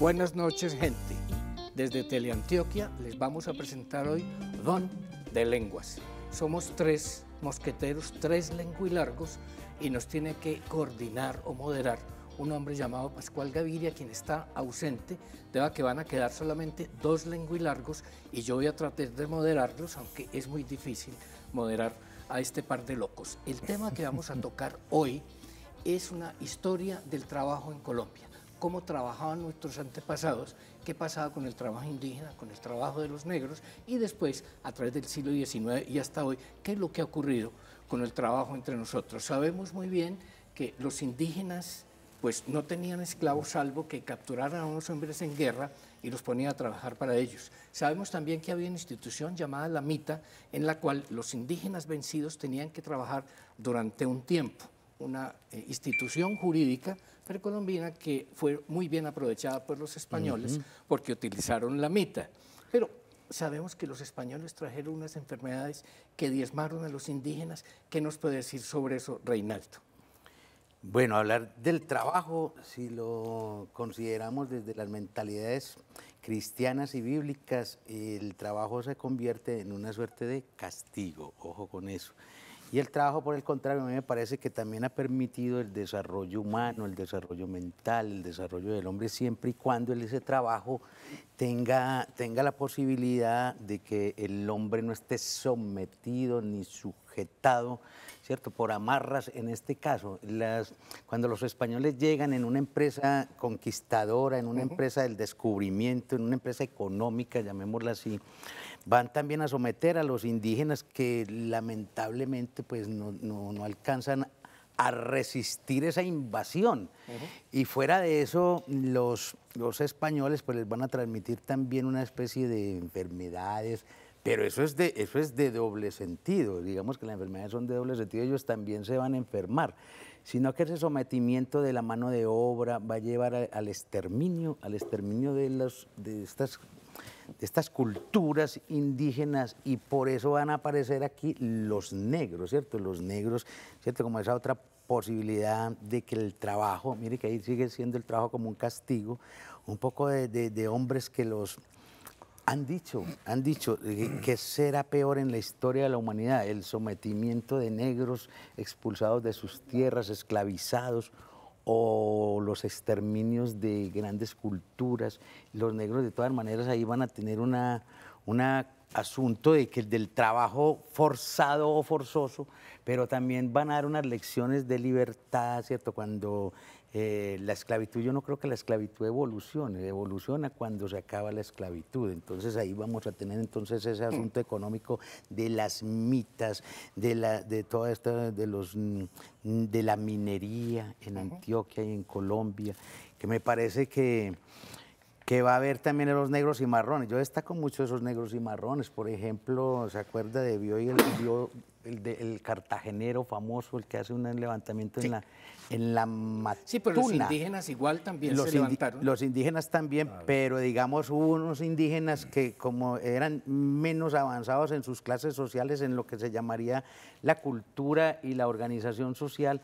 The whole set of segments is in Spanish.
Buenas noches, gente. Desde Teleantioquia les vamos a presentar hoy Don de Lenguas. Somos tres mosqueteros, tres lenguilargos, y nos tiene que coordinar o moderar un hombre llamado Pascual Gaviria, quien está ausente, deba que van a quedar solamente dos lenguilargos y yo voy a tratar de moderarlos, aunque es muy difícil moderar a este par de locos. El tema que vamos a tocar hoy es una historia del trabajo en Colombia cómo trabajaban nuestros antepasados, qué pasaba con el trabajo indígena, con el trabajo de los negros y después, a través del siglo XIX y hasta hoy, qué es lo que ha ocurrido con el trabajo entre nosotros. Sabemos muy bien que los indígenas pues no tenían esclavos salvo que capturaran a unos hombres en guerra y los ponían a trabajar para ellos. Sabemos también que había una institución llamada la Mita, en la cual los indígenas vencidos tenían que trabajar durante un tiempo, una eh, institución jurídica precolombina que fue muy bien aprovechada por los españoles porque utilizaron la mitad. Pero sabemos que los españoles trajeron unas enfermedades que diezmaron a los indígenas. ¿Qué nos puede decir sobre eso, Reinaldo? Bueno, hablar del trabajo, si lo consideramos desde las mentalidades cristianas y bíblicas, el trabajo se convierte en una suerte de castigo, ojo con eso. Y el trabajo, por el contrario, a mí me parece que también ha permitido el desarrollo humano, el desarrollo mental, el desarrollo del hombre, siempre y cuando ese trabajo tenga, tenga la posibilidad de que el hombre no esté sometido ni sujetado, ¿cierto? Por amarras, en este caso, las, cuando los españoles llegan en una empresa conquistadora, en una empresa del descubrimiento, en una empresa económica, llamémosla así, van también a someter a los indígenas que lamentablemente pues no, alcanzan a resistir esa invasión. Y fuera de eso, los, los españoles pues les van a transmitir también una especie de enfermedades, pero eso es, de, eso es de doble sentido, digamos que las enfermedades son de doble sentido, ellos también se van a enfermar, sino que ese sometimiento de la mano de obra va a llevar al exterminio, al exterminio de, los, de estas estas culturas indígenas y por eso van a aparecer aquí los negros, ¿cierto? Los negros, ¿cierto? Como esa otra posibilidad de que el trabajo, mire que ahí sigue siendo el trabajo como un castigo, un poco de, hombres que los han dicho, han dicho que será peor en la historia de la humanidad, el sometimiento de negros expulsados de sus tierras, esclavizados o los exterminios de grandes culturas. Los negros de todas maneras ahí van a tener un asunto de que, del trabajo forzado o forzoso, pero también van a dar unas lecciones de libertad, ¿cierto? Cuando eh, la esclavitud, yo no creo que la esclavitud evolucione, evoluciona cuando se acaba la esclavitud. Entonces ahí vamos a tener entonces ese asunto económico de las mitas, de la, de toda esta, de los de la minería en Antioquia y en Colombia, que me parece que va a haber también en los negros y marrones. Yo destaco mucho esos negros y marrones. Por ejemplo, ¿se acuerda de Bio y el, Bio, el, cartagenero famoso, el que hace un levantamiento en la en la matuna. Sí, pero los indígenas igual también los se levantaron. Los indígenas también, pero digamos hubo unos indígenas que como eran menos avanzados en sus clases sociales, en lo que se llamaría la cultura y la organización social,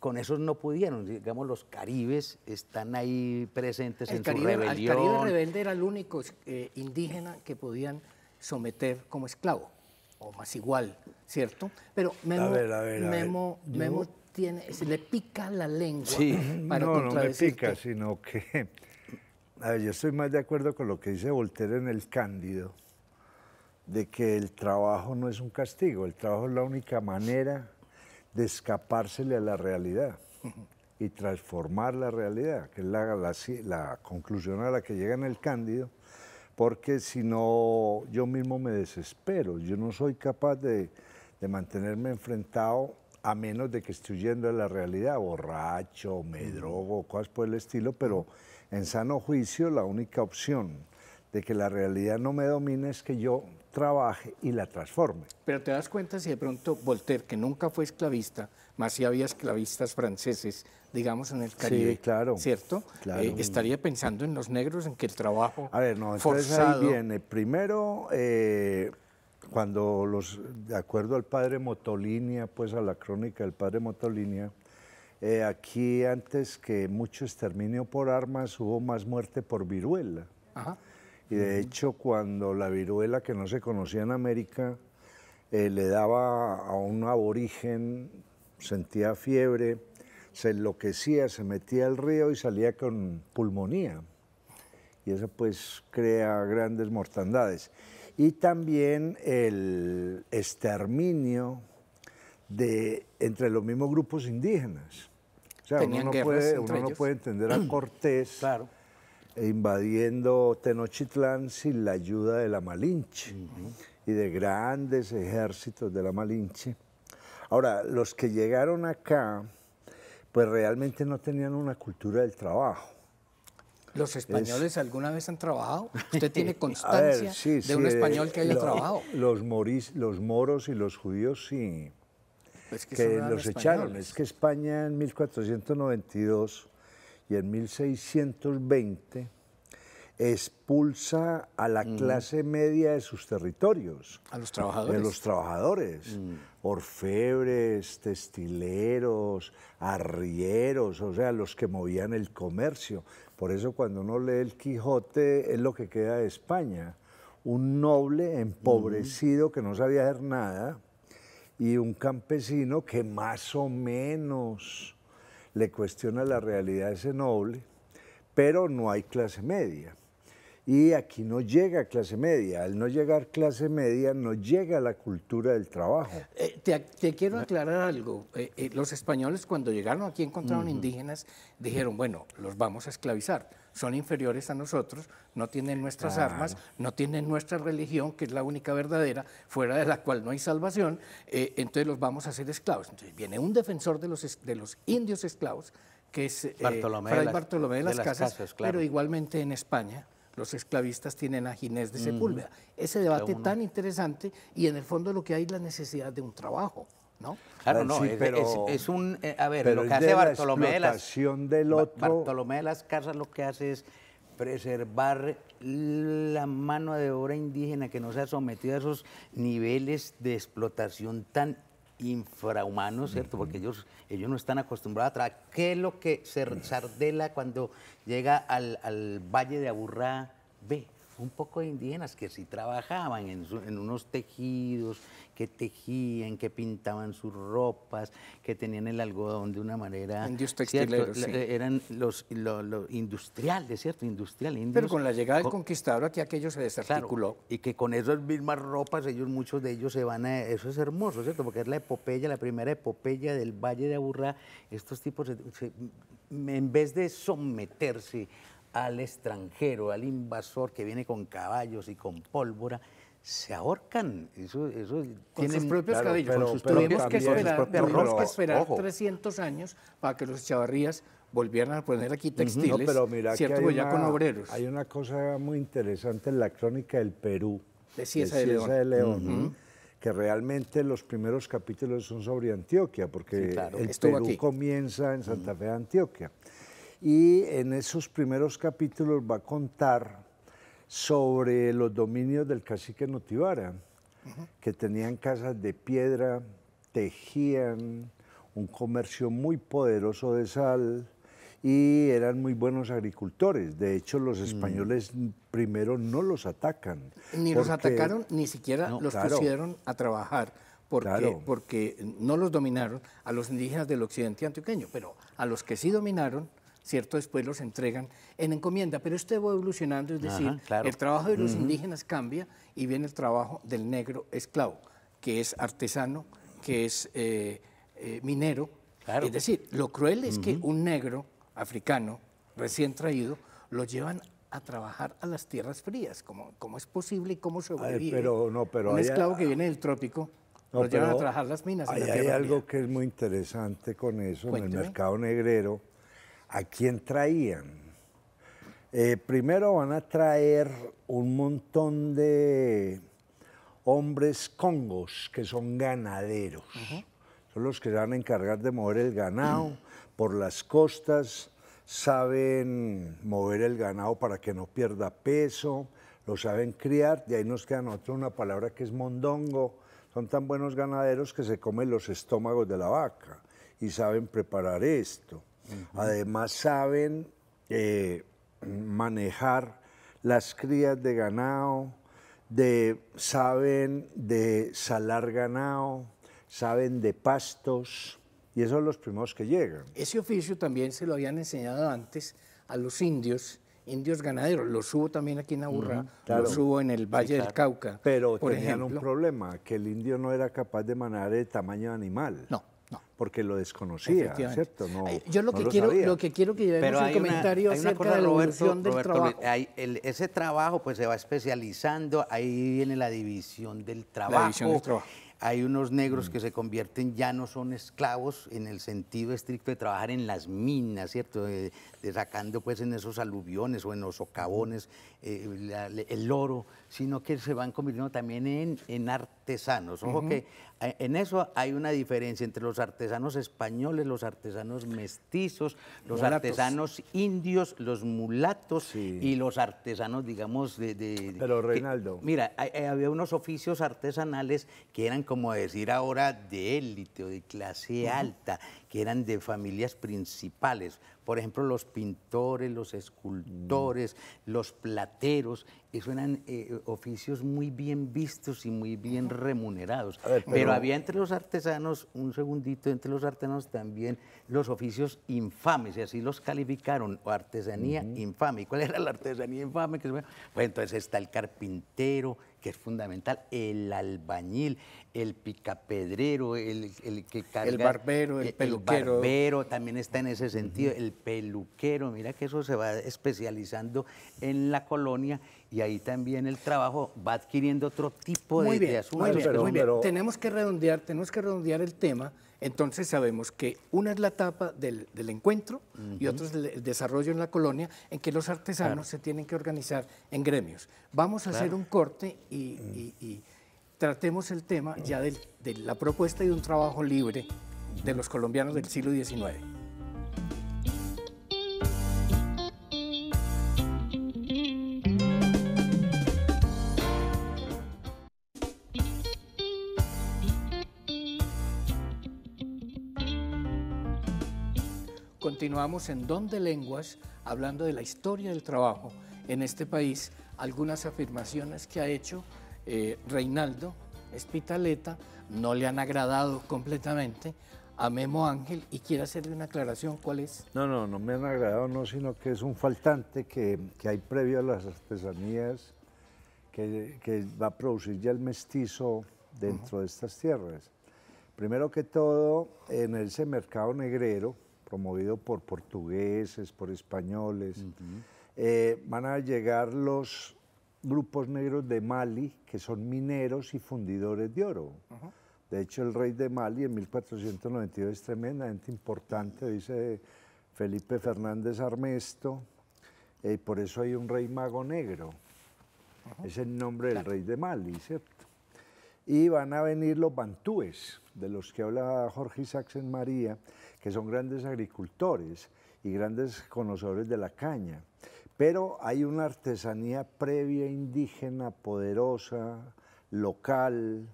con esos no pudieron. Digamos, los caribes están ahí presentes en su rebelión. El Caribe rebelde era el único eh, indígena que podían someter como esclavo o más igual, ¿cierto? Pero Memo, tiene, se le pica la lengua. no, no me pica, sino que. A ver, yo estoy más de acuerdo con lo que dice Voltaire en El Cándido, de que el trabajo no es un castigo, el trabajo es la única manera de escapársele a la realidad y transformar la realidad, que es la, la conclusión a la que llega en El Cándido, porque si no yo mismo me desespero, yo no soy capaz de, mantenerme enfrentado a menos de que esté huyendo de la realidad, borracho, me drogo, cosas por el estilo, pero en sano juicio la única opción de que la realidad no me domine es que yo trabaje y la transforme. Pero te das cuenta si de pronto Voltaire, que nunca fue esclavista, más si había esclavistas franceses, digamos, en el Caribe. claro. ¿Cierto? Eh, estaría pensando en los negros, en que el trabajo. A ver, no, entonces viene. Primero, eh, cuando los, de acuerdo al padre Motolinia, pues a la crónica del padre Motolinia, eh, aquí antes que mucho exterminio por armas hubo más muerte por viruela. Y de hecho cuando la viruela que no se conocía en América le daba a un aborigen, sentía fiebre, se enloquecía, se metía al río y salía con pulmonía. Y eso pues crea grandes mortandades. Y también el exterminio de, entre los mismos grupos indígenas. O sea, uno, no puede, puede entender a Cortés invadiendo Tenochtitlán sin la ayuda de la Malinche y de grandes ejércitos de la Malinche. Ahora, los que llegaron acá, pues realmente no tenían una cultura del trabajo. ¿Los españoles alguna vez han trabajado? ¿Usted tiene constancia de un eh, español que haya trabajado? Los, moris, los moros y los judíos sí. Pues que, los echaron. Es que España en 1492 y en 1620 expulsa a la mm. clase media de sus territorios. A los trabajadores. De los trabajadores. Mm. Orfebres, textileros, arrieros, o sea, los que movían el comercio. Por eso cuando uno lee el Quijote es lo que queda de España. Un noble empobrecido mm. que no sabía hacer nada y un campesino que más o menos le cuestiona la realidad a ese noble, pero no hay clase media. Y aquí no llega clase media. Al no llegar clase media, no llega la cultura del trabajo. Eh, te, quiero aclarar algo. Eh, eh, los españoles cuando llegaron aquí encontraron indígenas, dijeron, bueno, los vamos a esclavizar. Son inferiores a nosotros, no tienen nuestras armas, no tienen nuestra religión, que es la única verdadera, fuera de la cual no hay salvación, entonces los vamos a hacer esclavos. Entonces viene un defensor de los, de los indios esclavos, que es Bartolomé Fray Bartolomé de las, Casas, pero igualmente en España los esclavistas tienen a Ginés de Sepúlveda. Ese debate tan interesante y en el fondo lo que hay es la necesidad de un trabajo. ¿No? Claro, no, pero, es, un, eh, a ver, lo que hace Bartolomé la de las, del otro... Bartolomé de las Casas lo que hace es preservar la mano de obra indígena que no se ha sometido a esos niveles de explotación tan infrahumanos, ¿cierto? Porque ellos, ellos no están acostumbrados a trabajar. ¿Qué es lo que sardela cuando llega al, al Valle de Aburrá ve? un poco indígenas que sí trabajaban en, unos tejidos, que tejían, que pintaban sus ropas, que tenían el algodón de una manera... Indios textileros, eh, Eran los, lo de industriales, ¿cierto? Industrial, Pero con la llegada del conquistador aquí aquello se desarticuló. y que con esas mismas ropas ellos, muchos de ellos se van a... Eso es hermoso, ¿cierto? Porque es la epopeya, la primera epopeya del Valle de Aburrá. Estos tipos, en vez de someterse al extranjero, al invasor que viene con caballos y con pólvora, se ahorcan. Eso, sus propios caballos. tuvimos que esperar, 300 años para que los chavarrías volvieran a poner aquí textiles, no, pero mira que hay pues una, Hay una cosa muy interesante en la crónica del Perú, de Ciesa de, León, que realmente los primeros capítulos son sobre Antioquia, porque el Perú comienza en Santa Fe de Antioquia y en esos primeros capítulos va a contar sobre los dominios del cacique Notivara, que tenían casas de piedra, tejían, un comercio muy poderoso de sal y eran muy buenos agricultores. De hecho, los mm. españoles primero no los atacan. Ni los atacaron, ni siquiera los pusieron a trabajar. Porque, porque no los dominaron a los indígenas del occidente antioqueño, pero a los que sí dominaron, Después los entregan en encomienda, pero esto va evolucionando, es decir, el trabajo de los indígenas cambia y viene el trabajo del negro esclavo, que es artesano, que es eh, eh, minero. Es decir, lo cruel es que un negro africano recién traído lo llevan a trabajar a las tierras frías. como es posible y cómo se pero, no, pero un esclavo que viene del trópico lo llevan a trabajar las minas. Hay, algo que es muy interesante con eso en el mercado negrero a quién traían. Eh, primero van a traer un montón de hombres congos que son ganaderos. Son los que se van a encargar de mover el ganado por las costas, saben mover el ganado para que no pierda peso, lo saben criar, y ahí nos queda nosotros una palabra que es mondongo. Son tan buenos ganaderos que se comen los estómagos de la vaca y saben preparar esto. Además saben eh, manejar las crías de ganado, de, saben de salar ganado, saben de pastos, y esos son los primeros que llegan. Ese oficio también se lo habían enseñado antes a los indios, indios ganaderos. Lo subo también aquí en Aburra, lo subo en el Valle del Cauca. Pero tenían un problema, que el indio no era capaz de manejar el tamaño animal. No porque lo desconocía, ¿cierto? Yo lo, que quiero, lo que quiero que llevemos un comentario acerca de la del trabajo. ese trabajo pues se va especializando, ahí viene la división del trabajo. Hay unos negros mm. que se convierten, ya no son esclavos en el sentido estricto de trabajar en las minas, ¿cierto? sacando pues en esos aluviones o en los socavones mm. eh, el oro, sino que se van convirtiendo también en, artesanos. Ojo que eh, en eso hay una diferencia entre los artesanos españoles, los artesanos mestizos, los artesanos indios, los mulatos y los artesanos, digamos, de... de Pero Reinaldo... mira, había unos oficios artesanales que eran como decir ahora de élite o de clase alta que eran de familias principales. Por ejemplo, los pintores, los escultores, los plateros, eso eran eh, oficios muy bien vistos y muy bien remunerados. pero... había entre los artesanos, un segundito, entre los artesanos también los oficios infames, y así los calificaron, o artesanía infame. ¿Y cuál era la artesanía infame? Pues entonces está el carpintero, que es fundamental, el albañil, el picapedrero, el, el que carga... El barbero, el, eh, peluquero. El barbero también está en ese sentido, el peluquero, mira que eso se va especializando en la colonia y ahí también el trabajo va adquiriendo otro tipo de, asuntos. Muy Tenemos que redondear, tenemos que redondear el tema entonces sabemos que una es la etapa del, encuentro y otra es el, desarrollo en la colonia, en que los artesanos se tienen que organizar en gremios. Vamos a hacer un corte mm. y, tratemos el tema ya de la propuesta de un trabajo libre de los colombianos del siglo XIX. continuamos en Don Lenguas hablando de la historia del trabajo en este país, algunas afirmaciones que ha hecho eh, Reinaldo Espitaleta no le han agradado completamente a Memo Ángel y quiere hacerle una aclaración, ¿cuál es? No, no, no me han agradado, no, sino que es un faltante que, que hay previo a las artesanías que, que, va a producir ya el mestizo dentro de estas tierras. Primero que todo, en ese mercado negrero, promovido por portugueses, por españoles. Eh, van a llegar los grupos negros de Mali, que son mineros y fundidores de oro. De hecho, el rey de Mali en 1492 es tremendamente importante, dice Felipe Fernández Armesto, y eh, por eso hay un rey mago negro. Es el nombre del rey de Mali, ¿cierto? y van a venir los bantúes, de los que habla Jorge en María, que son grandes agricultores y grandes conocedores de la caña. Pero hay una artesanía previa indígena poderosa, local,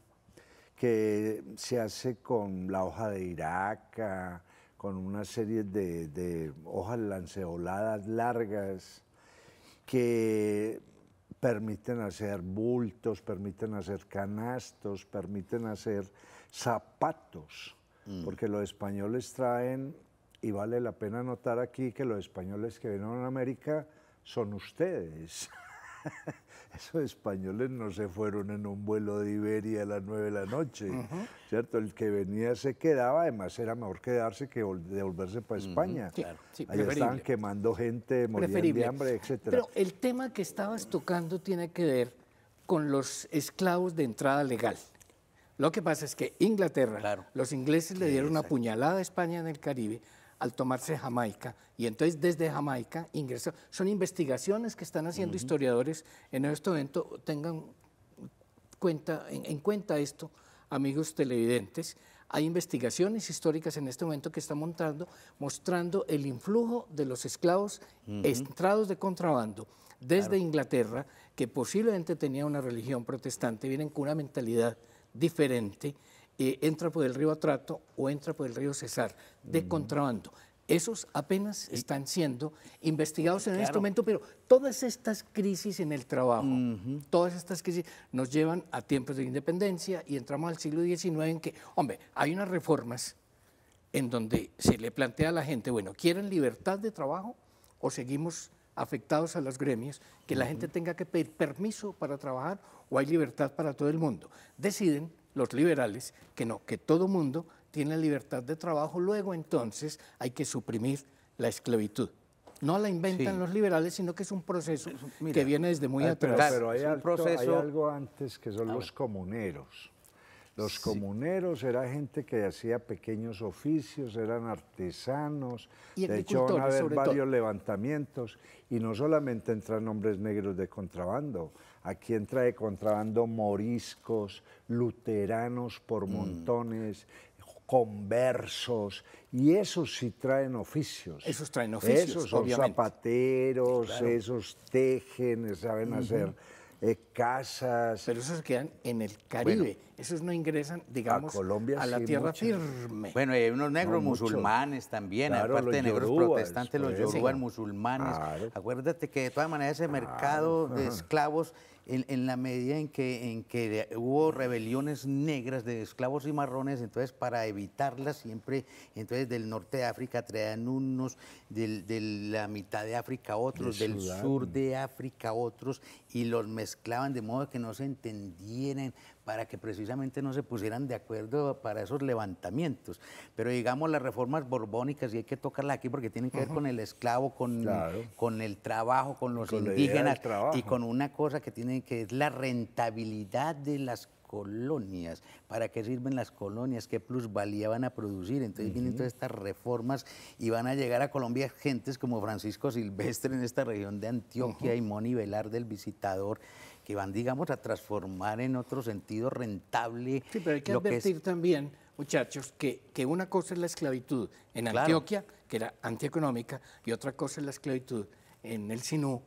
que se hace con la hoja de iraca, con una serie de, de hojas lanceoladas largas, que permiten hacer bultos, permiten hacer canastos, permiten hacer zapatos, mm. porque los españoles traen, y vale la pena notar aquí que los españoles que vinieron a América son ustedes. esos españoles no se fueron en un vuelo de Iberia a las 9 de la noche, ¿cierto? El que venía se quedaba, además era mejor quedarse que devolverse para España. Ahí estaban quemando gente, morían de hambre, etc. Pero el tema que estabas tocando tiene que ver con los esclavos de entrada legal. Lo que pasa es que Inglaterra, los ingleses le dieron una puñalada a España en el Caribe, al tomarse Jamaica. Y entonces desde Jamaica ingresó. Son investigaciones que están haciendo historiadores en este momento. Tengan cuenta, en, cuenta esto, amigos televidentes. Hay investigaciones históricas en este momento que están montando, mostrando el influjo de los esclavos entrados de contrabando desde Inglaterra, que posiblemente tenía una religión protestante, vienen con una mentalidad diferente eh, entra por el río Atrato o entra por el río Cesar, de contrabando. Esos apenas están siendo investigados en este momento, pero todas estas crisis en el trabajo, todas estas crisis nos llevan a tiempos de independencia y entramos al siglo XIX en que, hombre, hay unas reformas en donde se le plantea a la gente, bueno, ¿quieren libertad de trabajo o seguimos afectados a los gremios, que la gente tenga que pedir permiso para trabajar o hay libertad para todo el mundo? Deciden los liberales, que no, que todo mundo tiene libertad de trabajo, luego entonces hay que suprimir la esclavitud. No la inventan los liberales, sino que es un proceso que viene desde muy atrás. Pero, hay, algo antes que son los comuneros. Los comuneros era gente que hacía pequeños oficios, eran artesanos. de hecho, van a haber varios levantamientos. Y no solamente entran hombres negros de contrabando, a quien trae contrabando moriscos, luteranos por mm. montones, conversos, y esos sí traen oficios. Esos traen oficios, Esos son zapateros, esos tejen, saben hacer eh, casas. Pero esos quedan en el Caribe, esos no ingresan, digamos, a, la tierra firme. Bueno, hay unos negros musulmanes también, aparte de negros protestantes, los yorubas musulmanes. Acuérdate que de todas maneras ese mercado de esclavos en, la medida en que, en que hubo rebeliones negras de esclavos y marrones, entonces para evitarlas siempre, entonces del norte de África traían unos, de la mitad de África otros, del sur de África otros, y los mezclaban de modo que no se entendieran para que precisamente no se pusieran de acuerdo para esos levantamientos. Pero digamos las reformas borbónicas, y hay que tocarlas aquí porque tienen que ver con el esclavo, con, con el trabajo, con los indígenas y con una cosa que tiene que es la rentabilidad de las colonias, para qué sirven las colonias, qué plusvalía van a producir. Entonces vienen todas estas reformas y van a llegar a Colombia gentes como Francisco Silvestre en esta región de Antioquia y Moni Velar del Visitador que van, digamos, a transformar en otro sentido rentable. Sí, pero hay que advertir también, muchachos, que, que, una cosa es la esclavitud en Antioquia, que era antieconómica, y otra cosa es la esclavitud en el Sinú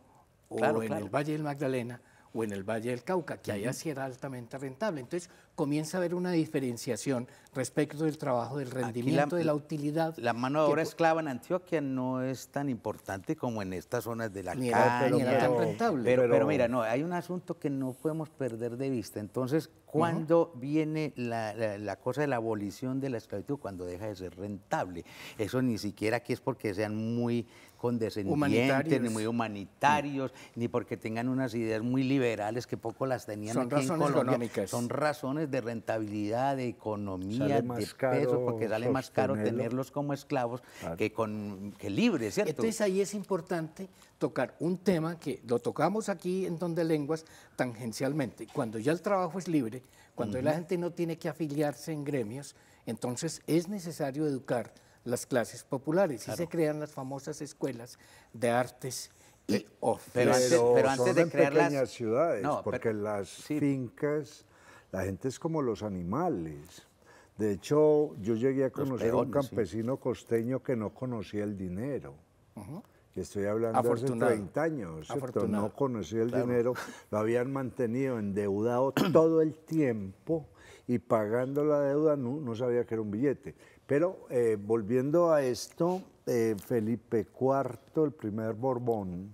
o en el Valle del Magdalena o en el Valle del Cauca, que allá sí era altamente rentable. Entonces, comienza a haber una diferenciación respecto del trabajo, del rendimiento, de la utilidad. La mano de obra esclava en Antioquia no es tan importante como en estas zonas de la ni Pero, Pero, mira, no, hay un asunto que no podemos perder de vista. Entonces, ¿cuándo viene la, cosa de la abolición de la esclavitud? Cuando deja de ser rentable. Eso ni siquiera aquí es porque sean muy condescendientes, ni muy humanitarios, mm. ni porque tengan unas ideas muy liberales que poco las tenían Son aquí en Económicas. Son razones de rentabilidad, de economía, de peso, porque sale más caro tenerlos como esclavos que, con, que libres, ¿cierto? Entonces ahí es importante tocar un tema que lo tocamos aquí en Donde Lenguas tangencialmente. Cuando ya el trabajo es libre, cuando la gente no tiene que afiliarse en gremios, entonces es necesario educar las clases populares y se crean las famosas escuelas de artes y Pero, antes, de crear las ciudades, porque las fincas la gente es como los animales. De hecho, yo llegué a conocer a un campesino costeño que no conocía el dinero. estoy hablando de hace 30 años, ¿cierto? No conocía el dinero, lo habían mantenido endeudado todo el tiempo y pagando la deuda no, sabía que era un billete. Pero eh, volviendo a esto, eh, Felipe IV, el primer Borbón,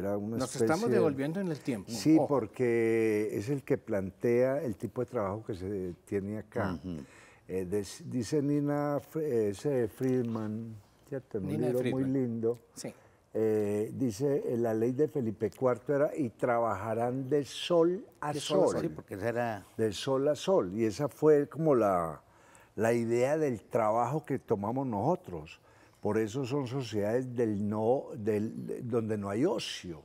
nos estamos devolviendo en el tiempo. Sí, porque es el que plantea el tipo de trabajo que se tiene acá. Eh, dice Nina eh, Friedman, un libro muy lindo. Eh, dice la ley de Felipe IV era y trabajarán de sol a sol. Sí, porque era... De sol a sol. Y esa fue como la, la idea del trabajo que tomamos nosotros. Por eso son sociedades del no, del, donde no hay ocio,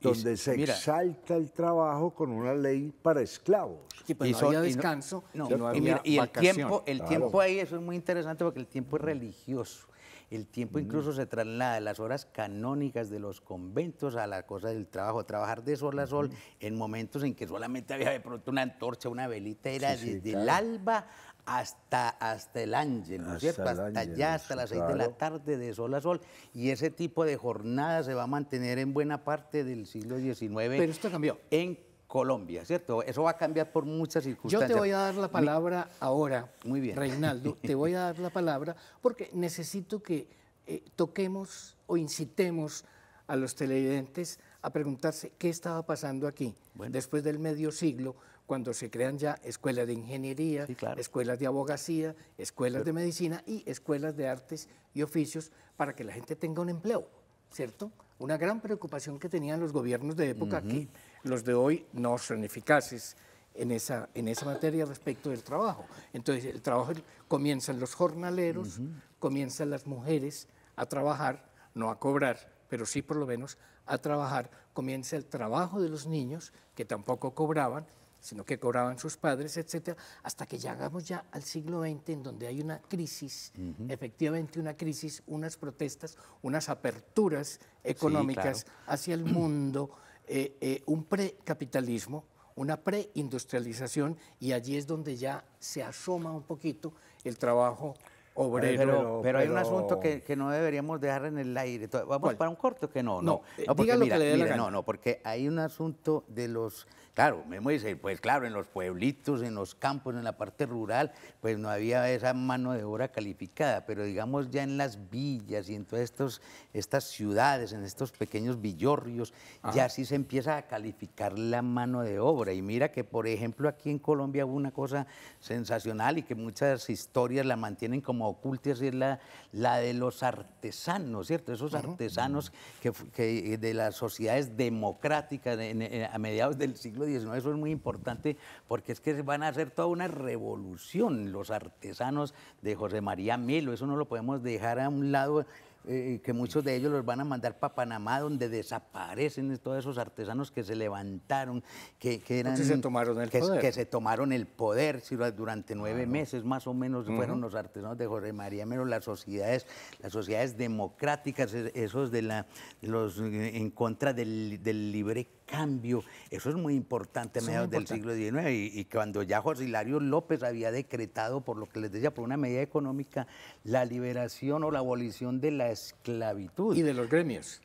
donde se exalta el trabajo con una ley para esclavos. Pues, y no había descanso, el tiempo, el tiempo ahí eso es muy interesante porque el tiempo es religioso. El tiempo incluso se traslada de las horas canónicas de los conventos a la cosa del trabajo, trabajar de sol a sol en momentos en que solamente había de pronto una antorcha, una velita, era desde el alba hasta, hasta el ángel, ¿no es cierto? Hasta ángel, hasta las seis de la tarde, de sol a sol. Y ese tipo de jornada se va a mantener en buena parte del siglo XIX. Pero esto cambió. En Colombia, ¿cierto? Eso va a cambiar por muchas circunstancias. Yo te voy a dar la palabra ahora, muy bien, Reinaldo. te voy a dar la palabra porque necesito que eh, toquemos o incitemos a los televidentes a preguntarse qué estaba pasando aquí después del medio siglo cuando se crean ya escuelas de ingeniería, escuelas de abogacía, escuelas de medicina y escuelas de artes y oficios para que la gente tenga un empleo, ¿cierto? Una gran preocupación que tenían los gobiernos de época, aquí, que los de hoy no son eficaces en esa, en esa materia respecto del trabajo. Entonces, el trabajo comienzan los jornaleros, comienzan las mujeres a trabajar, no a cobrar, pero sí por lo menos a trabajar, comienza el trabajo de los niños que tampoco cobraban sino que cobraban sus padres, etcétera, hasta que llegamos ya al siglo XX en donde hay una crisis, efectivamente una crisis, unas protestas, unas aperturas económicas hacia el mundo, eh, eh, un precapitalismo, una preindustrialización y allí es donde ya se asoma un poquito el trabajo pero, hay un asunto que, no deberíamos dejar en el aire. Vamos para un corto que no, no. no, porque, no, no, porque hay un asunto de los. Claro, me dice, pues claro, en los pueblitos, en los campos, en la parte rural, pues no había esa mano de obra calificada, pero digamos ya en las villas y en todas estos, estas ciudades, en estos pequeños villorrios, ya sí se empieza a calificar la mano de obra. Y mira que, por ejemplo, aquí en Colombia hubo una cosa sensacional y que muchas historias la mantienen como oculte así es la, la de los artesanos, ¿cierto? Esos artesanos que, de las sociedades democráticas a mediados del siglo XIX, eso es muy importante porque es que van a hacer toda una revolución los artesanos de José María Melo, eso no lo podemos dejar a un lado eh, eh, que muchos de ellos los van a mandar para Panamá, donde desaparecen todos esos artesanos que se levantaron, que, que eran... se tomaron el que, poder. se tomaron el poder durante nueve meses más o menos fueron los artesanos de José María Mero, las sociedades, las sociedades democráticas, esos de la, los eh, en contra del, del libre cambio. Eso es muy importante a mediados del siglo XIX y, cuando ya José Hilario López había decretado, por lo que les decía, por una medida económica, la liberación o la abolición de la esclavitud. Y de los gremios.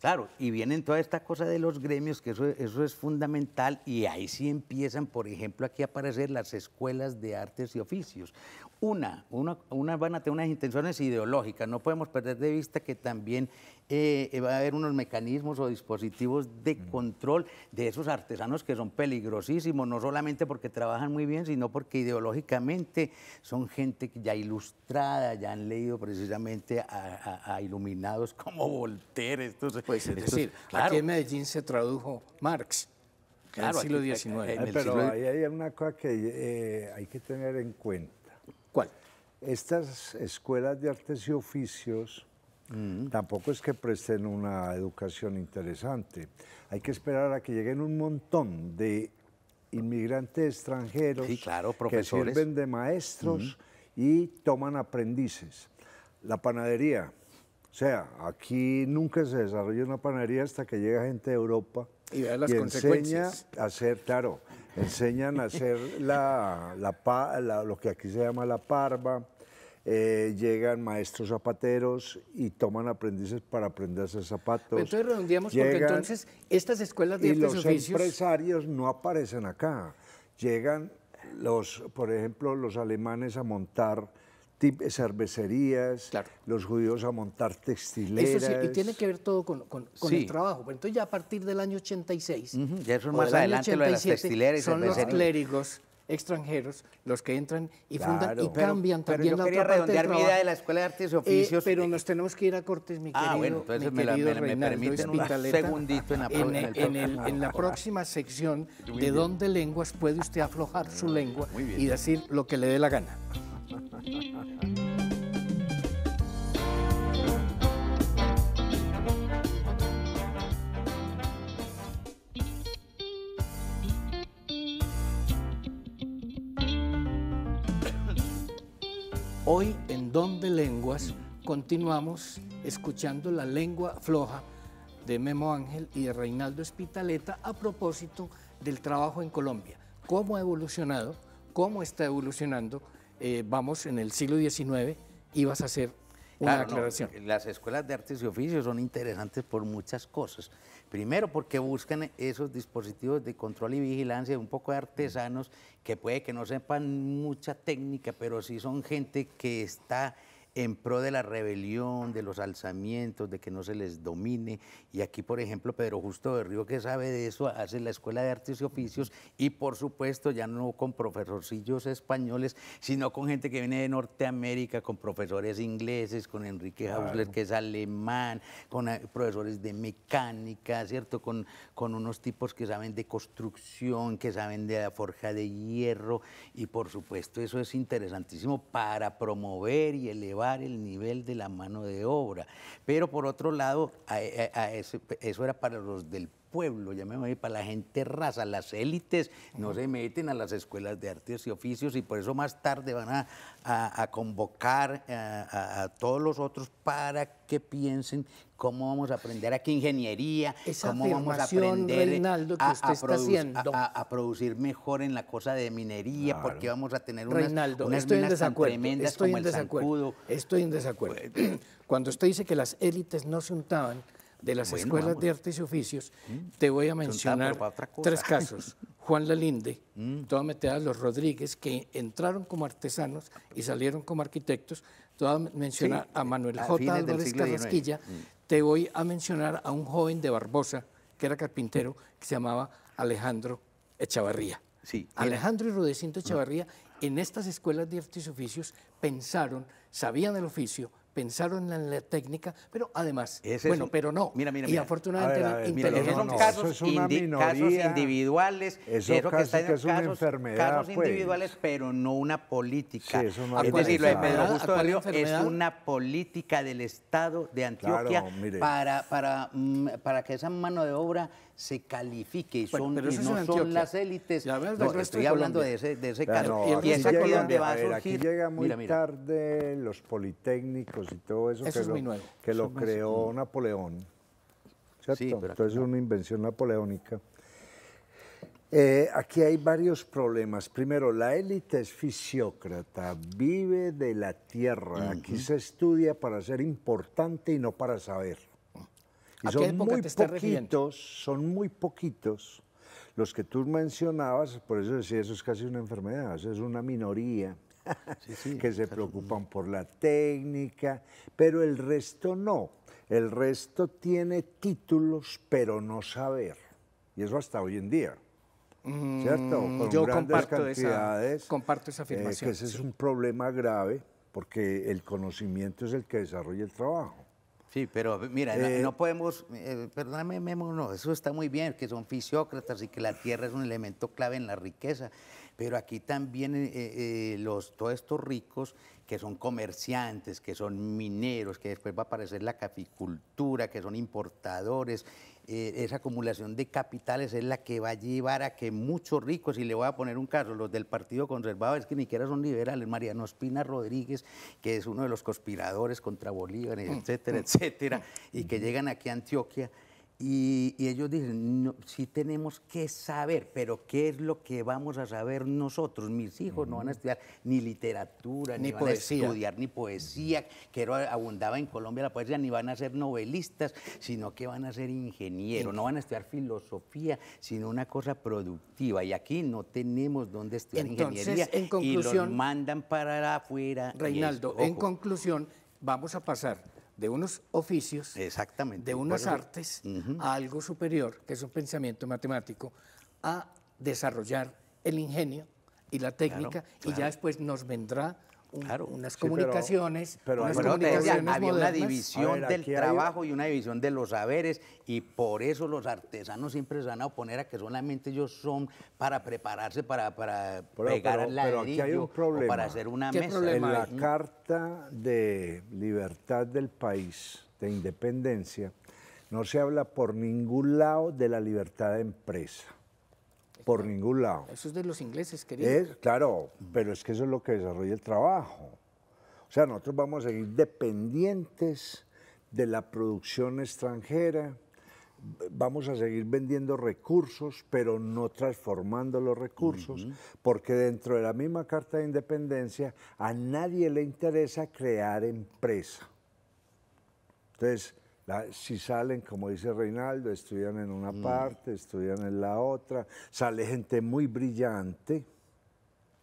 Claro, y vienen toda esta cosa de los gremios, que eso, es fundamental, y ahí sí empiezan, por ejemplo, aquí a aparecer las escuelas de artes y oficios. una, una, van a tener unas intenciones ideológicas, no podemos perder de vista que también eh, eh, va a haber unos mecanismos o dispositivos de mm. control de esos artesanos que son peligrosísimos, no solamente porque trabajan muy bien, sino porque ideológicamente son gente ya ilustrada, ya han leído precisamente a, iluminados como Voltaire. Estos, pues es decir, aquí en Medellín se tradujo Marx. en el siglo XIX. Pero ahí hay una cosa que eh, hay que tener en cuenta. ¿Cuál? Estas escuelas de artes y oficios Mm. Tampoco es que presten una educación interesante. Hay que esperar a que lleguen un montón de inmigrantes extranjeros que sirven de maestros mm. y toman aprendices. La panadería, o sea, aquí nunca se desarrolla una panadería hasta que llega gente de Europa y, enseña a hacer, claro, enseñan a hacer la, la, lo que aquí se llama la parva, eh, llegan maestros zapateros y toman aprendices para aprenderse zapatos. Entonces redondeamos porque entonces estas escuelas de y los empresarios no aparecen acá. Llegan los, por ejemplo, los alemanes a montar cervecerías, los judíos a montar textileras. Eso sí, y tiene que ver todo con, el trabajo. entonces ya a partir del año 86, ya es más adelante lo de las textileras y son los clérigos extranjeros los que entran y fundan y cambian pero también yo la quería redondear mi idea de la Escuela de Artes y eh, Oficios. pero eh, nos tenemos que ir a cortes, mi ah, querido. bueno, entonces me, la, un segundito en la, en, la próxima sección de dónde lenguas puede usted aflojar su lengua y decir lo que le dé la gana. Hoy en Don de Lenguas continuamos escuchando la lengua floja de Memo Ángel y de Reinaldo Espitaleta a propósito del trabajo en Colombia. ¿Cómo ha evolucionado? ¿Cómo está evolucionando? Eh, vamos, en el siglo XIX y vas a hacer una aclaración. las escuelas de artes y oficios son interesantes por muchas cosas. Primero, porque buscan esos dispositivos de control y vigilancia un poco de artesanos que puede que no sepan mucha técnica, pero sí son gente que está en pro de la rebelión, de los alzamientos, de que no se les domine. Y aquí, por ejemplo, Pedro Justo de Río, que sabe de eso, hace la Escuela de Artes y Oficios y, por supuesto, ya no con profesorcillos españoles, sino con gente que viene de Norteamérica, con profesores ingleses, con Enrique Hausler, que es alemán, con eh, profesores de mecánica, ¿cierto? Con, con unos tipos que saben de construcción, que saben de la forja de hierro. Y, por supuesto, eso es interesantísimo para promover y elevar el nivel de la mano de obra. Pero por otro lado, eso, era para los del pueblo, así, para la gente raza, las élites no se meten a las escuelas de artes y oficios y por eso más tarde van a convocar eh, a todos los otros para que piensen cómo vamos a aprender aquí ingeniería, cómo vamos a aprender a, producir mejor en la cosa de minería, porque vamos a tener unas, Reinaldo, unas estoy en desacuerdo, estoy en desacuerdo, Estoy en desacuerdo. Cuando usted dice que las élites no se untaban de las escuelas de artes y oficios, mm. te voy a mencionar tres casos. Juan Lalinde, ¿Mm? toda los Rodríguez, que entraron como artesanos y salieron como arquitectos, a mencionar a Manuel J. Álvarez Carrasquilla, mm te voy a mencionar a un joven de Barbosa, que era carpintero, que se llamaba Alejandro Echavarría. Sí, Alejandro y Rudecinto Echavarría, en estas escuelas de artes y oficios, pensaron, sabían el oficio, pensaron en la técnica, pero además, bueno, pero no. Mira, mira, mira. Y afortunadamente, a ver, son casos, individuales, eso, eso casi que, está, que es una casos, enfermedad, casos pues. individuales, pero no una política. Sí, eso no es decir, lo de Pedro Justo Río es una política del Estado de Antioquia para, para, mm, para que esa mano de obra se califique y, son, no son las élites. estoy hablando de ese, caso. y aquí donde va a, surgir. llega muy tarde los politécnicos y todo eso, que, lo, creó Napoleón. ¿Cierto? es una invención napoleónica. Eh, aquí hay varios problemas. Primero, la élite es fisiócrata, vive de la tierra. Aquí se estudia para ser importante y no para saber. Y son muy poquitos, son muy poquitos los que tú mencionabas, por eso decía, eso es casi una enfermedad, eso es una minoría que se preocupan por la técnica, pero el resto no. El resto tiene títulos, pero no saber. Y eso hasta hoy en día. Mm, ¿Cierto? Yo comparto Esa, eh, afirmación. que ese es un problema grave porque el conocimiento es el que desarrolla el trabajo. Sí, pero mira, no, eh, podemos, eh, perdóname, Memo, no, eso está muy bien, que son fisiócratas y que la tierra es un elemento clave en la riqueza, pero aquí también eh, los, todos estos ricos que son comerciantes, que son mineros, que después va a aparecer la caficultura, que son importadores eh, esa acumulación de capitales es la que va a llevar a que muchos ricos, y le voy a poner un caso, los del Partido Conservador, es que ni siquiera son liberales, Mariano Espina Rodríguez, que es uno de los conspiradores contra Bolívar, mm. etcétera, etcétera, y que llegan aquí a Antioquia y, ellos dicen, sí tenemos que saber, pero ¿qué es lo que vamos a saber nosotros? Mis hijos no van a estudiar ni literatura, ni, van a estudiar ni poesía, que abundaba en Colombia la poesía, ni van a ser novelistas, sino que van a ser ingenieros, no van a estudiar filosofía, sino una cosa productiva. Y aquí no tenemos dónde estudiar Entonces, ingeniería en conclusión, y los mandan para afuera. Reinaldo, en conclusión, vamos a pasar de unos oficios, Exactamente, de unas artes, a algo superior, que es un pensamiento matemático, a desarrollar el ingenio y la técnica, y ya después nos vendrá claro. unas comunicaciones. pero, había una división del trabajo y una división de los saberes, y por eso los artesanos siempre se van a oponer a que solamente ellos son para prepararse, para, para pegar pero, O para hacer una mesa. en la Carta de Libertad del País, de Independencia, no se habla por ningún lado de la libertad de empresa. Por ningún lado. Eso es de los ingleses, querido. claro, pero es que eso es lo que desarrolla el trabajo. O sea, nosotros vamos a seguir dependientes de la producción extranjera, vamos a seguir vendiendo recursos, pero no transformando los recursos, porque dentro de la misma Carta de Independencia a nadie le interesa crear empresa. Entonces, si salen, como dice Reinaldo, estudian en una mm. parte, estudian en la otra, sale gente muy brillante,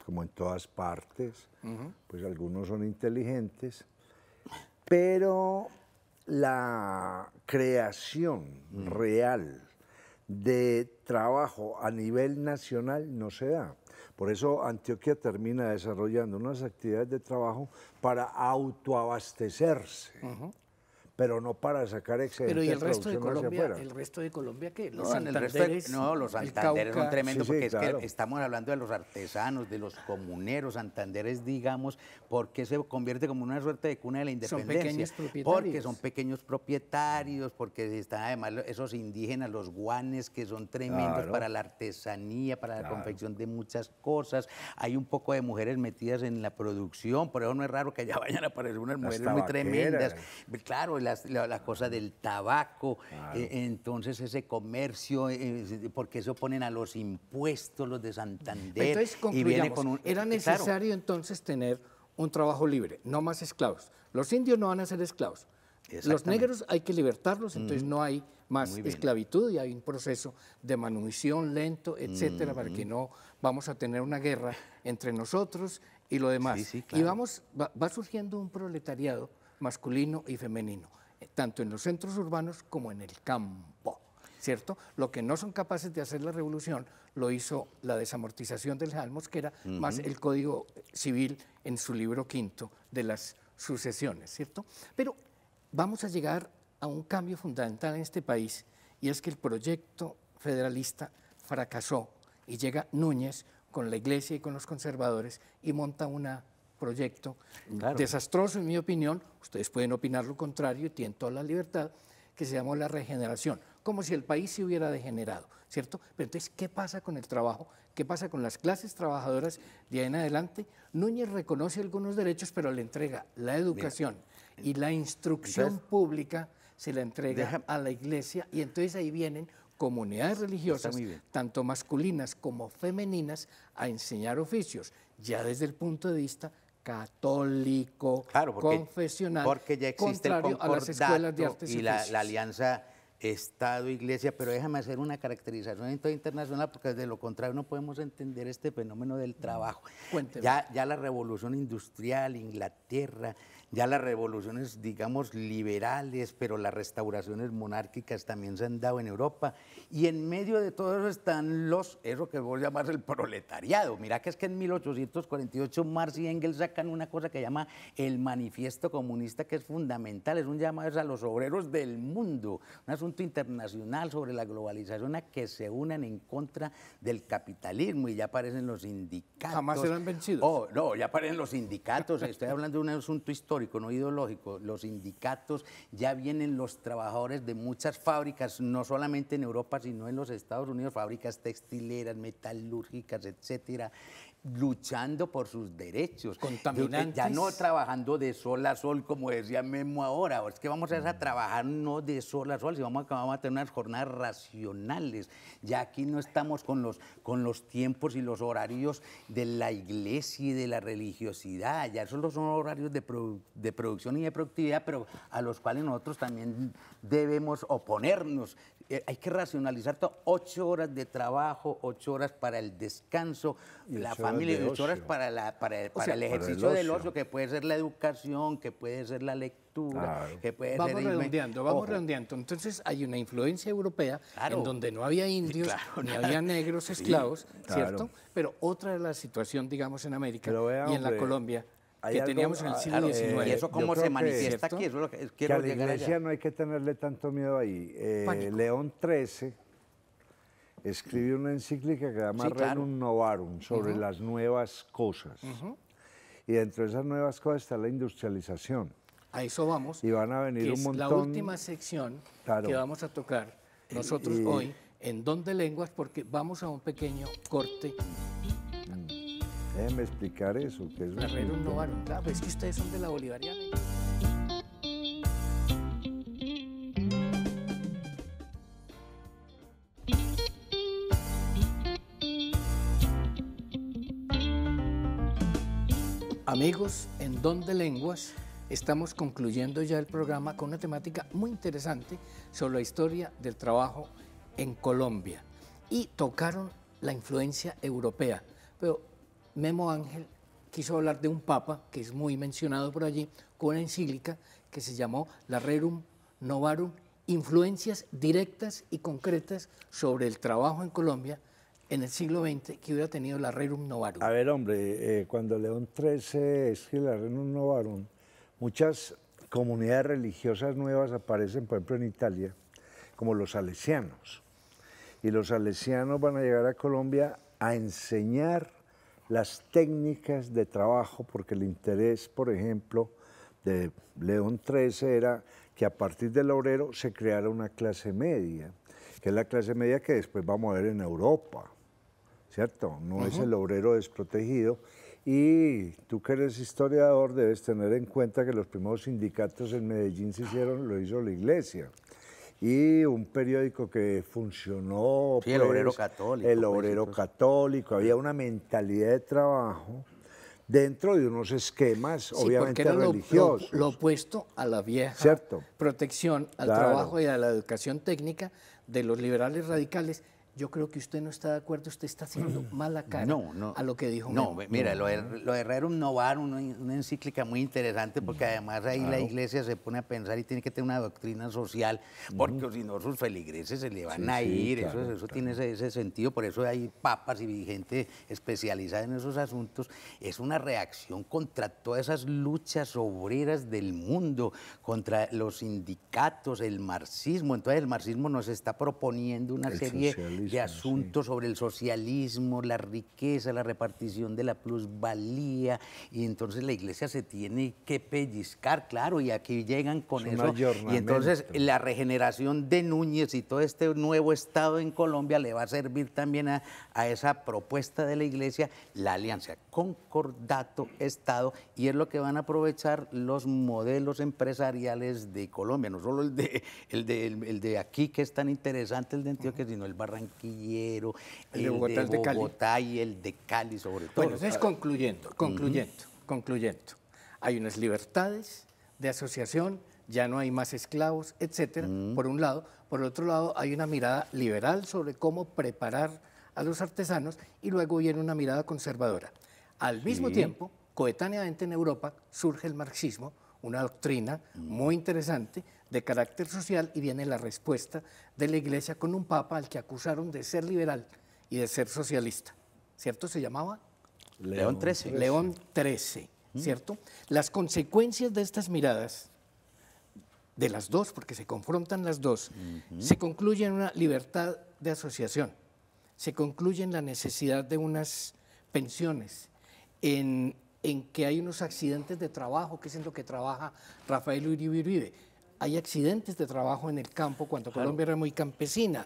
como en todas partes, pues algunos son inteligentes, pero la creación mm. real de trabajo a nivel nacional no se da. Por eso Antioquia termina desarrollando unas actividades de trabajo para autoabastecerse pero no para sacar excedentes. Pero y el resto de Colombia, el resto de Colombia qué? los no, no, los santanderes son tremendos porque estamos hablando de los artesanos, de los comuneros, santanderes, digamos, porque se convierte como una suerte de cuna de la independencia. Porque son pequeños propietarios, porque están además esos indígenas, los guanes que son tremendos para la artesanía, para la confección de muchas cosas. Hay un poco de mujeres metidas en la producción, por eso no es raro que allá vayan a aparecer unas mujeres muy tremendas. Claro, la, cosa del tabaco, eh, entonces ese comercio, eh, porque eso ponen a los impuestos, los de Santander. Entonces, eh, era necesario entonces tener un trabajo libre, no más esclavos. Los indios no van a ser esclavos. Los negros hay que libertarlos, entonces no hay más esclavitud y hay un proceso de manumisión lento, etcétera, para que no vamos a tener una guerra entre nosotros y lo demás. Y vamos, va, surgiendo un proletariado masculino y femenino tanto en los centros urbanos como en el campo. ¿Cierto? Lo que no son capaces de hacer la revolución lo hizo la desamortización del General Mosquera, más el Código Civil en su libro quinto de las sucesiones, ¿cierto? Pero vamos a llegar a un cambio fundamental en este país y es que el proyecto federalista fracasó y llega Núñez con la iglesia y con los conservadores y monta una proyecto desastroso, en mi opinión, ustedes pueden opinar lo contrario y tienen toda la libertad, que se llamó la regeneración, como si el país se hubiera degenerado, ¿cierto? Pero entonces, ¿qué pasa con el trabajo? ¿Qué pasa con las clases trabajadoras de ahí en adelante? Núñez reconoce algunos derechos, pero le entrega la educación y la instrucción pública se la entrega a la iglesia y entonces ahí vienen comunidades religiosas, tanto masculinas como femeninas, a enseñar oficios, ya desde el punto de vista católico, confesional. Porque ya existe el concordato y, la, alianza Estado-Iglesia, pero déjame hacer una caracterización internacional, porque de lo contrario no podemos entender este fenómeno del trabajo. Ya, ya la revolución industrial, Inglaterra, ya las revoluciones, digamos, liberales, pero las restauraciones monárquicas también se han dado en Europa. Y en medio de todo eso están los, eso que vos llamás el proletariado. Mira que es que en 1848 Marx y Engels sacan una cosa que llama el manifiesto comunista, que es fundamental, es un llamado a los obreros del mundo, un asunto internacional sobre la globalización a que se unan en contra del capitalismo y ya aparecen los sindicatos. Jamás serán vencidos. Oh, no, ya aparecen los sindicatos, estoy hablando de un asunto histórico no ideológico. Los sindicatos, ya vienen los trabajadores de muchas fábricas, no solamente en Europa, sino en los Estados Unidos, fábricas textileras, metalúrgicas, etcétera luchando por sus derechos. Ya no trabajando de sol a sol, como decía Memo ahora. Es que vamos a, a mm. trabajar no de sol a sol, sino vamos a, tener unas jornadas racionales. Ya aquí no estamos con los, con los tiempos y los horarios de la iglesia y de la religiosidad. Ya solo son horarios de, de producción y de productividad, pero a los cuales nosotros también debemos oponernos eh, hay que racionalizar todo. Ocho horas de trabajo, ocho horas para el descanso, la familia, y ocho horas para, la, para, el ejercicio del ocio, que puede ser la educación, que puede ser la lectura, que puede vamos redondeando, vamos redondeando. Entonces hay una influencia europea en donde no había indios, ni había negros esclavos, ¿cierto? Pero otra es la situación, digamos, en América y en la Colombia que teníamos en el siglo XIX. ¿Y eso cómo se manifiesta aquí? es lo que, a la iglesia no hay que tenerle tanto miedo ahí. Eh, León XIII escribió una encíclica que se llama Novarum, sobre las nuevas cosas. Y dentro de esas nuevas cosas está la industrialización. A eso vamos. Y van a venir un montón. la última sección que vamos a tocar nosotros hoy en Don Lenguas, porque vamos a un pequeño corte Déjenme explicar eso. Que no ah, pues es que ustedes son de la bolivariana. Amigos, en Don de Lenguas estamos concluyendo ya el programa con una temática muy interesante sobre la historia del trabajo en Colombia. Y tocaron la influencia europea, pero Memo Ángel quiso hablar de un papa que es muy mencionado por allí, con una encíclica que se llamó La Rerum Novarum, influencias directas y concretas sobre el trabajo en Colombia en el siglo XX que hubiera tenido la Rerum Novarum. A ver, hombre, eh, cuando León XIII escribe la Rerum Novarum, muchas comunidades religiosas nuevas aparecen, por ejemplo, en Italia, como los salesianos. Y los salesianos van a llegar a Colombia a enseñar las técnicas de trabajo, porque el interés, por ejemplo, de León XIII era que a partir del obrero se creara una clase media, que es la clase media que después vamos a ver en Europa, ¿cierto? No es el obrero desprotegido. Y tú que eres historiador debes tener en cuenta que los primeros sindicatos en Medellín se hicieron, lo hizo la iglesia y un periódico que funcionó. el Obrero pues, Católico. El pues, Obrero pues. Católico, había una mentalidad de trabajo dentro de unos esquemas, obviamente religiosos. Lo, opuesto a la vieja protección al trabajo y a la educación técnica de los liberales radicales, yo creo que usted no está de acuerdo, usted está haciendo mm, mala cara a lo que dijo. No, mira, lo de, lo Rerum Novar, una, encíclica muy interesante, porque mm, además ahí la iglesia se pone a pensar y tiene que tener una doctrina social, porque mm. si no sus feligreses se le van a ir, eso, tiene ese, sentido, por eso hay papas y gente especializada en esos asuntos. Es una reacción contra todas esas luchas obreras del mundo, contra los sindicatos, el marxismo. Entonces el marxismo nos está proponiendo una serie de asuntos sobre el socialismo, la riqueza, la repartición de la plusvalía, y entonces la iglesia se tiene que pellizcar, claro, y aquí llegan con eso. Y entonces la regeneración de Núñez y todo este nuevo Estado en Colombia le va a servir también a, esa propuesta de la iglesia, la alianza concordato Estado, y es lo que van a aprovechar los modelos empresariales de Colombia, no solo el de, el de aquí que es tan interesante el de Antioquia, sino el Barranquilla el, de Bogotá, y el de Cali sobre todo. Bueno, entonces concluyendo, concluyendo, concluyendo. Hay unas libertades de asociación, ya no hay más esclavos, etcétera, por un lado. Por otro lado, hay una mirada liberal sobre cómo preparar a los artesanos y luego viene una mirada conservadora. Al mismo tiempo, coetáneamente en Europa surge el marxismo, una doctrina muy interesante de carácter social y viene la respuesta de la iglesia con un papa al que acusaron de ser liberal y de ser socialista. ¿Cierto? Se llamaba León XIII. León XIII, mm. ¿cierto? Las consecuencias de estas miradas, de las dos, porque se confrontan las dos, se concluye en una libertad de asociación, se concluye en la necesidad de unas pensiones, en, en que hay unos accidentes de trabajo, que es en lo que trabaja Rafael Uribe Uribe hay accidentes de trabajo en el campo cuando Colombia era muy campesina.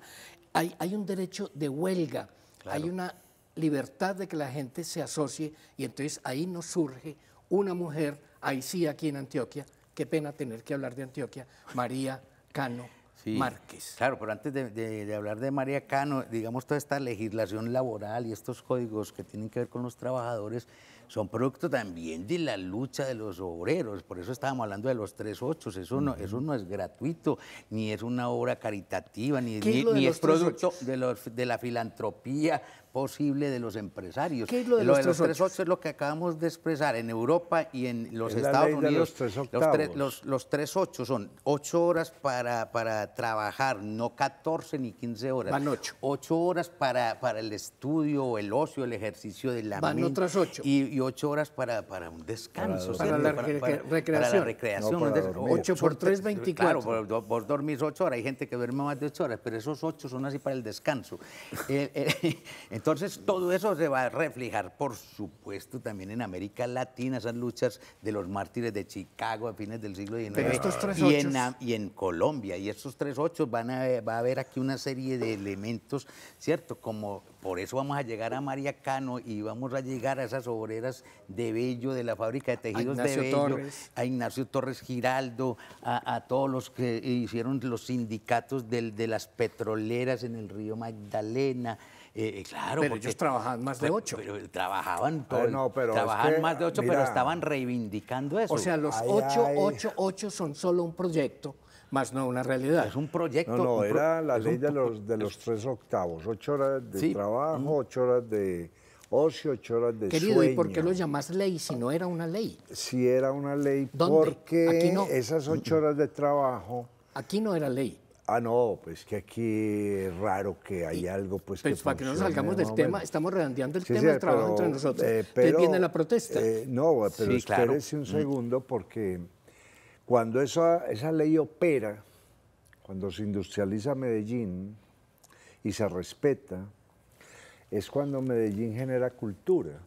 Hay, un derecho de huelga, hay una libertad de que la gente se asocie y entonces ahí nos surge una mujer, ahí sí, aquí en Antioquia, qué pena tener que hablar de Antioquia, María Cano Márquez. Claro, pero antes de, hablar de María Cano, digamos toda esta legislación laboral y estos códigos que tienen que ver con los trabajadores, son producto también de la lucha de los obreros. Por eso estábamos hablando de los 38. Eso, eso no es gratuito, ni es una obra caritativa, ni, ni, es, producto de la filantropía posible de los empresarios. lo de, los, 3 8 es lo que acabamos de expresar en Europa y en los Estados Unidos. Los 3 8 son 8 horas para, para trabajar, no 14 ni 15 horas. Van 8. 8 horas para, para el estudio, el ocio, el ejercicio de la Van mente, otras 8. Y, 8 horas para, para un descanso. Para, la, recreación. 8 por 3, 24. Claro, vos dormís 8 horas. Hay gente que duerme más de 8 horas, pero esos 8 son así para el descanso. eh, eh entonces, entonces, todo eso se va a reflejar, por supuesto, también en América Latina, esas luchas de los mártires de Chicago a fines del siglo XIX. y, en, y en Colombia, y estos tres ocho van a, va a haber aquí una serie de elementos, ¿cierto? Como por eso vamos a llegar a María Cano y vamos a llegar a esas obreras de Bello, de la fábrica de tejidos de Bello, a Ignacio Torres Giraldo, a, todos los que hicieron los sindicatos del, de las petroleras en el río Magdalena, eh, eh, claro, pero ellos trabajaban más de ocho. Pero, trabajaban ah, todo, trabajaban más de ocho, pero estaban reivindicando eso. O sea, los ocho, ocho, ocho son solo un proyecto, más no una realidad. Es un proyecto. No, era la ley de los, de los tres octavos, ocho horas de trabajo, mm. ocho horas de ocio, ocho horas de Querido, ¿y por qué lo llamas ley si no era una ley? Si era una ley, porque esas ocho horas de trabajo... Aquí no era ley. Ah, no, pues que aquí es raro que hay algo pues, pues para que no salgamos del tema, estamos redondeando el tema del trabajo entre nosotros. Eh, viene la protesta. Eh, no, pero sí, un mm. segundo porque cuando esa, esa ley opera, cuando se industrializa Medellín y se respeta, es cuando Medellín genera cultura,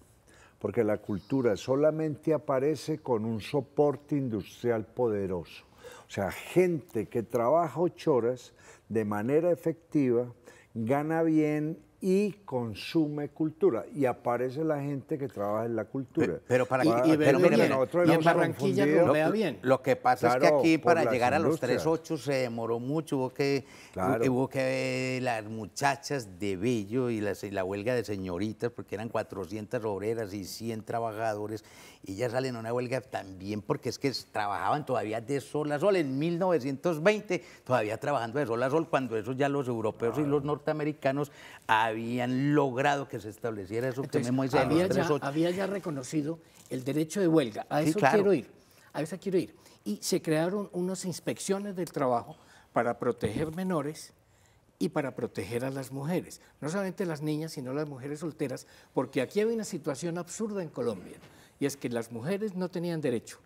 porque la cultura solamente aparece con un soporte industrial poderoso. O sea, gente que trabaja ocho horas de manera efectiva, gana bien y consume cultura. Y aparece la gente que trabaja en la cultura. Pero, para y, en Barranquilla lo, bien. Lo que pasa es que aquí para llegar a los 3.8 se demoró mucho. Hubo que, hubo que las muchachas de Bello y, la huelga de señoritas, porque eran 400 obreras y 100 trabajadores. Y ya salen a una huelga también porque es que trabajaban todavía de sol a sol. En 1920 todavía trabajando de sol a sol, cuando eso ya los europeos y los norteamericanos habían logrado que se estableciera eso que Había, ya, había reconocido el derecho de huelga. A eso quiero ir. A quiero ir. Y se crearon unas inspecciones del trabajo para proteger menores y para proteger a las mujeres. No solamente las niñas, sino las mujeres solteras, porque aquí había una situación absurda en Colombia. Y es que las mujeres no tenían derecho,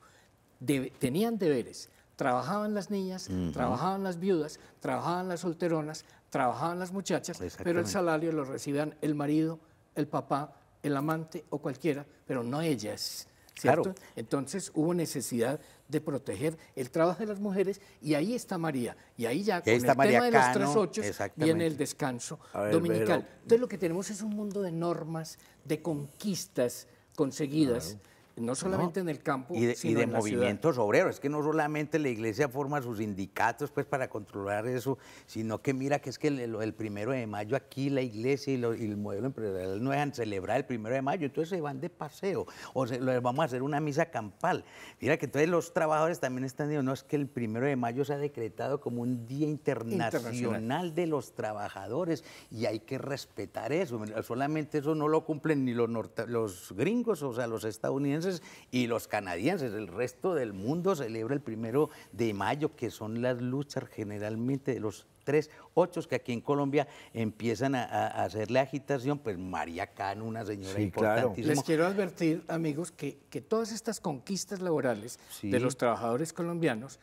tenían deberes. Trabajaban las niñas, trabajaban las viudas, trabajaban las solteronas, trabajaban las muchachas, pero el salario lo recibían el marido, el papá, el amante o cualquiera, pero no ellas. ¿cierto? Entonces hubo necesidad de proteger el trabajo de las mujeres y ahí está María. Y ahí ya con el tema de los tres ochos viene el descanso dominical. Entonces lo que tenemos es un mundo de normas, de conquistas conseguidas no solamente en el campo, y de, movimientos obreros. Es que no solamente la iglesia forma sus sindicatos pues, para controlar eso, sino que mira que es que el, primero de mayo aquí la iglesia y, el modelo empresarial no dejan celebrar el primero de mayo, entonces se van de paseo o vamos a hacer una misa campal. Mira que entonces los trabajadores también están diciendo, no, es que el primero de mayo se ha decretado como un día internacional, de los trabajadores y hay que respetar eso. Solamente eso no lo cumplen ni los, los gringos, o sea, los estadounidenses y los canadienses. El resto del mundo celebra el primero de mayo, que son las luchas generalmente de los tres ocho que aquí en Colombia empiezan a, hacer la agitación, pues María Cano, una señora sí, importantísima. Les quiero advertir, amigos, que, todas estas conquistas laborales de los trabajadores colombianos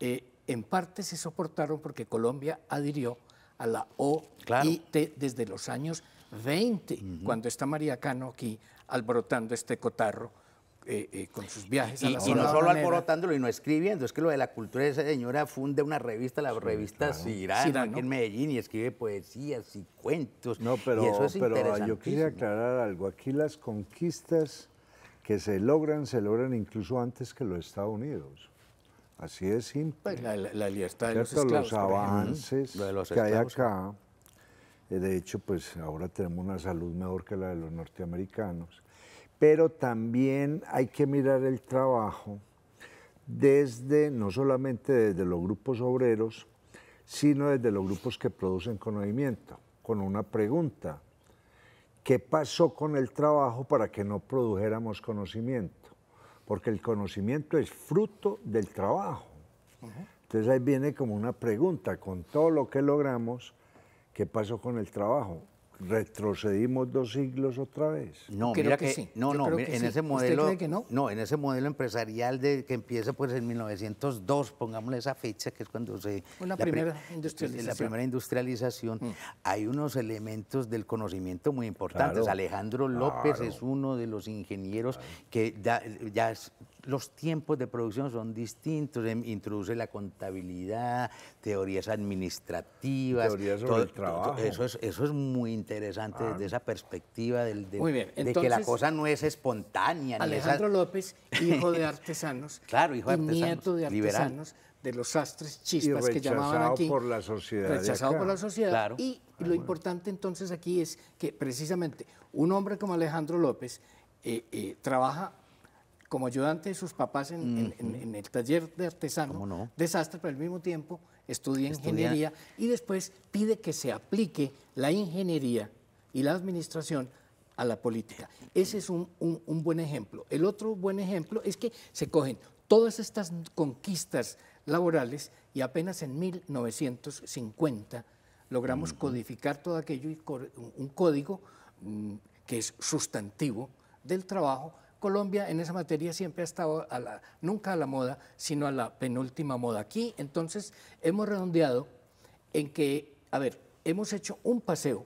eh, en parte se soportaron porque Colombia adhirió a la OIT desde los años 20, cuando está María Cano aquí alborotando este cotarro eh, eh, con sus viajes y, no solo alborotándolo y no escribiendo, es que lo de la cultura de esa señora funde una revista, la revista Aquí en Medellín, y escribe poesías y cuentos. No, pero, pero yo quería aclarar algo. Aquí las conquistas que se logran, se logran incluso antes que los Estados Unidos. Así es simple. Pues la, la, los avances que hay acá, eh, de hecho, pues ahora tenemos una salud mejor que la de los norteamericanos pero también hay que mirar el trabajo desde, no solamente desde los grupos obreros, sino desde los grupos que producen conocimiento, con una pregunta. ¿Qué pasó con el trabajo para que no produjéramos conocimiento? Porque el conocimiento es fruto del trabajo. Entonces ahí viene como una pregunta, con todo lo que logramos, ¿qué pasó con el trabajo? retrocedimos dos siglos otra vez. No, creo que, sí. no, no, en ese modelo, no? en ese modelo empresarial de que empieza pues en 1902, pongámosle esa fecha que es cuando se la primera industrialización, mm. hay unos elementos del conocimiento muy importantes. Alejandro López es uno de los ingenieros que ya los tiempos de producción son distintos, em, introduce la contabilidad, teorías administrativas. Teorías el trabajo. Eso es, muy interesante desde esa perspectiva del, de, que la cosa no es espontánea. Alejandro López, hijo de artesanos. claro, de Nieto de artesanos. de los sastres chispas que llamaban aquí. por la sociedad. Rechazado por la sociedad. Y ah, lo importante entonces aquí es que precisamente un hombre como Alejandro López eh, eh, trabaja como ayudante de sus papás en, el taller de artesano, desastre, pero al mismo tiempo estudia, ingeniería y después pide que se aplique la ingeniería y la administración a la política. Ese es un, buen ejemplo. El otro buen ejemplo es que se cogen todas estas conquistas laborales y apenas en 1950 logramos codificar todo aquello y un código mm, que es sustantivo del trabajo Colombia en esa materia siempre ha estado a la, nunca a la moda, sino a la penúltima moda. Aquí entonces hemos redondeado en que, a ver, hemos hecho un paseo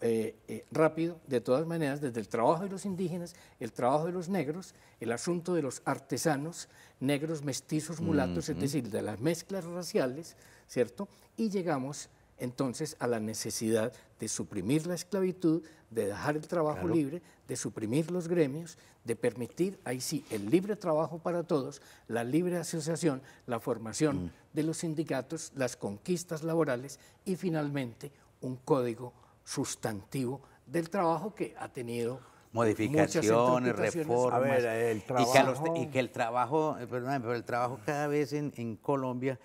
eh, eh, rápido, de todas maneras, desde el trabajo de los indígenas, el trabajo de los negros, el asunto de los artesanos, negros, mestizos, mulatos, es decir, de las mezclas raciales, ¿cierto? Y llegamos entonces a la necesidad de suprimir la esclavitud, de dejar el trabajo libre, de suprimir los gremios, de permitir, ahí sí, el libre trabajo para todos, la libre asociación, la formación mm. de los sindicatos, las conquistas laborales y finalmente un código sustantivo del trabajo que ha tenido modificaciones, reformas. y, que el trabajo, eh, perdón, pero el trabajo cada vez en Colombia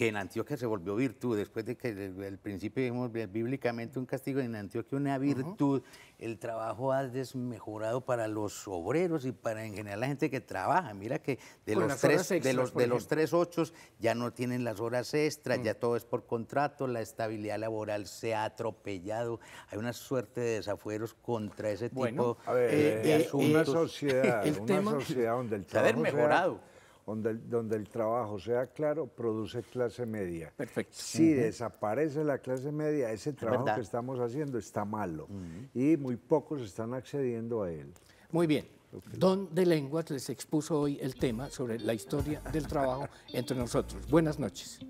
que en Antioquia se volvió virtud, después de que el principio vimos bíblicamente un castigo, en Antioquia una virtud, el trabajo ha desmejorado para los obreros y para en general la gente que trabaja. Mira que de los tres, de los, de los tres ocho ya no tienen las horas extras, ya mm. todo es por contrato, la estabilidad laboral se ha atropellado, hay una suerte de desafueros contra ese tipo de eh, eh, Una sociedad, una sociedad donde el trabajo se ha mejorado donde, el trabajo sea claro, produce clase media. Perfecto. Si desaparece la clase media, ese trabajo que estamos haciendo está malo y muy pocos están accediendo a él. Muy bien. Don de Lenguas les expuso hoy el tema sobre la historia del trabajo entre nosotros. Buenas noches.